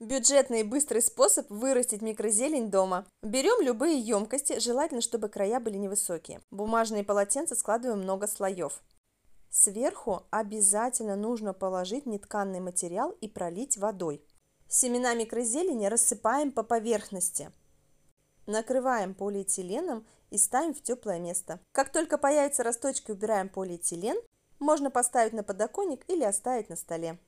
Бюджетный и быстрый способ вырастить микрозелень дома. Берем любые емкости, желательно, чтобы края были невысокие. Бумажные полотенца складываем много слоев. Сверху обязательно нужно положить нетканный материал и пролить водой. Семена микрозелени рассыпаем по поверхности. Накрываем полиэтиленом и ставим в теплое место. Как только появятся росточки, убираем полиэтилен. Можно поставить на подоконник или оставить на столе.